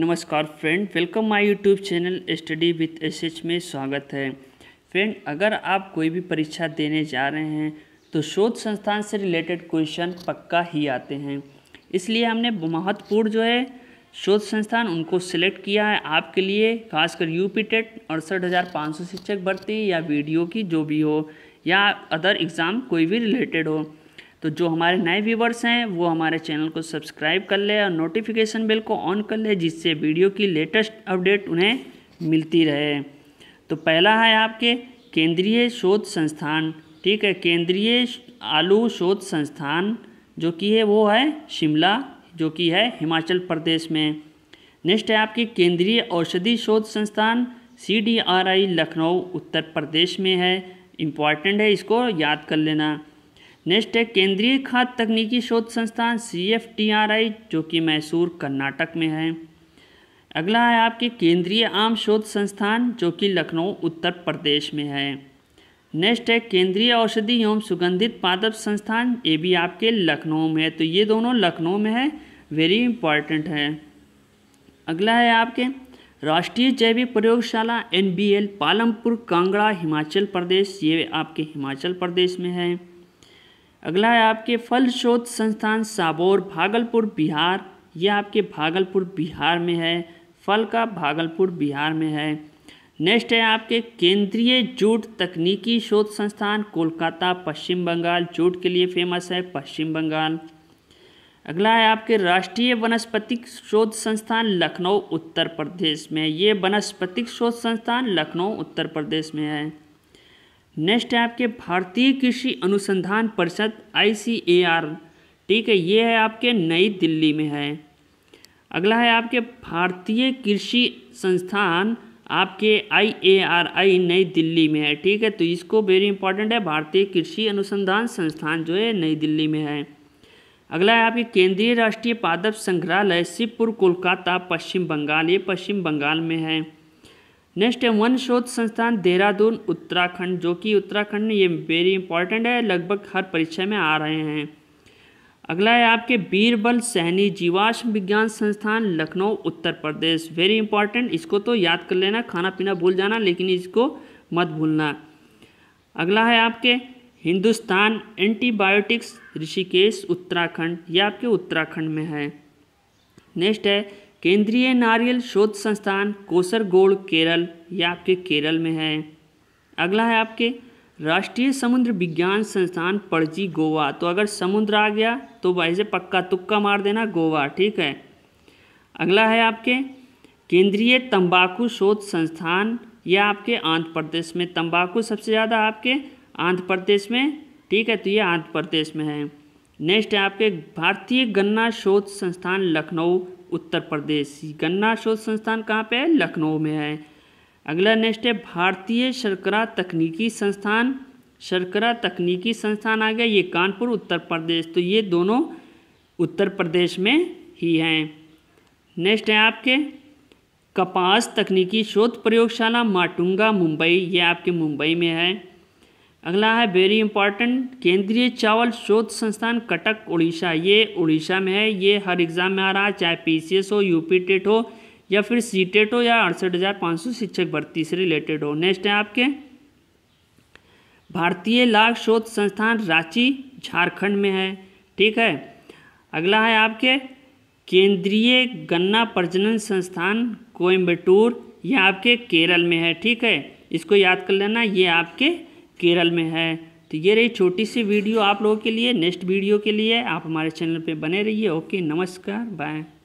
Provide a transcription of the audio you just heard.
नमस्कार friend welcome my YouTube channel study with SH में स्वागत है फ्रेंड अगर आप कोई भी परीक्षा देने जा रहे हैं तो शोध संस्थान से रिलेटेड क्वेश्चन पक्का ही आते हैं इसलिए हमने महत्वपूर्ण जो है शोध संस्थान उनको सिलेक्ट किया है आपके लिए खासकर यू पी टेट अड़सठ हज़ार पाँच सौ शिक्षक भर्ती या वीडियो की जो भी हो या अदर एग्ज़ाम कोई भी रिलेटेड हो तो जो हमारे नए व्यूवर्स हैं वो हमारे चैनल को सब्सक्राइब कर ले और नोटिफिकेशन बेल को ऑन कर ले जिससे वीडियो की लेटेस्ट अपडेट उन्हें मिलती रहे तो पहला है आपके केंद्रीय शोध संस्थान ठीक है केंद्रीय आलू शोध संस्थान जो कि है वो है शिमला जो कि है हिमाचल प्रदेश में नेक्स्ट है आपकी केंद्रीय औषधि शोध संस्थान सी लखनऊ उत्तर प्रदेश में है इम्पॉर्टेंट है इसको याद कर लेना नेक्स्ट है केंद्रीय खाद्य तकनीकी शोध संस्थान सी जो कि मैसूर कर्नाटक में है अगला है आपके केंद्रीय आम शोध संस्थान जो कि लखनऊ उत्तर प्रदेश में है नेक्स्ट है केंद्रीय औषधि एवं सुगंधित पादप संस्थान ये भी आपके लखनऊ में है तो ये दोनों लखनऊ में है वेरी इंपॉर्टेंट है अगला है आपके राष्ट्रीय जैविक प्रयोगशाला एन पालमपुर कांगड़ा हिमाचल प्रदेश ये आपके हिमाचल प्रदेश में है अगला है आपके फल शोध संस्थान साबोर भागलपुर बिहार ये आपके भागलपुर बिहार में है फल का भागलपुर बिहार में है नेक्स्ट है आपके केंद्रीय जूट तकनीकी शोध संस्थान कोलकाता पश्चिम बंगाल जूट के लिए फेमस है पश्चिम बंगाल अगला है आपके राष्ट्रीय वनस्पतिक शोध संस्थान लखनऊ उत्तर प्रदेश में ये वनस्पतिक शोध संस्थान लखनऊ उत्तर प्रदेश में है नेक्स्ट है आपके भारतीय कृषि अनुसंधान परिषद आई ठीक है ये है आपके नई दिल्ली में है अगला है आपके भारतीय कृषि संस्थान आपके आई ए आर आई नई दिल्ली में है ठीक है तो इसको वेरी इंपॉर्टेंट है भारतीय कृषि अनुसंधान संस्थान जो है नई दिल्ली में है अगला है आपके केंद्रीय राष्ट्रीय पादप संग्रहालय शिवपुर कोलकाता पश्चिम बंगाल ये पश्चिम बंगाल में है नेक्स्ट है वन शोध संस्थान देहरादून उत्तराखंड जो कि उत्तराखंड में ये वेरी इंपॉर्टेंट है लगभग हर परीक्षा में आ रहे हैं अगला है आपके बीरबल सहनी जीवाश्म विज्ञान संस्थान लखनऊ उत्तर प्रदेश वेरी इंपॉर्टेंट इसको तो याद कर लेना खाना पीना भूल जाना लेकिन इसको मत भूलना अगला है आपके हिंदुस्तान एंटीबायोटिक्स ऋषिकेश उत्तराखंड ये आपके उत्तराखंड में है नेक्स्ट है केंद्रीय नारियल शोध संस्थान कोसरगोड़ केरल ये आपके केरल में है अगला है आपके राष्ट्रीय समुद्र विज्ञान संस्थान पड़जी गोवा तो अगर समुद्र आ गया तो भाई से पक्का तुक्का मार देना गोवा ठीक है अगला है आपके केंद्रीय तंबाकू शोध संस्थान यह आपके आंध्र प्रदेश में तंबाकू सबसे ज़्यादा आपके आंध्र प्रदेश में ठीक है तो ये आंध्र प्रदेश में है नेक्स्ट है आपके भारतीय गन्ना शोध संस्थान लखनऊ उत्तर प्रदेश गन्ना शोध संस्थान कहाँ पे है लखनऊ में है अगला नेक्स्ट है भारतीय शर्करा तकनीकी संस्थान शर्करा तकनीकी संस्थान आ गया ये कानपुर उत्तर प्रदेश तो ये दोनों उत्तर प्रदेश में ही हैं नेक्स्ट है आपके कपास तकनीकी शोध प्रयोगशाला माटुंगा मुंबई ये आपके मुंबई में है अगला है वेरी इंपॉर्टेंट केंद्रीय चावल शोध संस्थान कटक उड़ीसा ये उड़ीसा में है ये हर एग्ज़ाम में आ रहा है चाहे पीसीएस हो यूपी टेट e हो या फिर सी टेट e हो या अड़सठ हज़ार पाँच सौ शिक्षक भर्ती से रिलेटेड हो नेक्स्ट है आपके भारतीय लाख शोध संस्थान रांची झारखंड में है ठीक है अगला है आपके केंद्रीय गन्ना प्रजनन संस्थान कोयम्बटूर ये आपके केरल में है ठीक है इसको याद कर लेना ये आपके केरल में है तो ये रही छोटी सी वीडियो आप लोगों के लिए नेक्स्ट वीडियो के लिए आप हमारे चैनल पे बने रहिए ओके नमस्कार बाय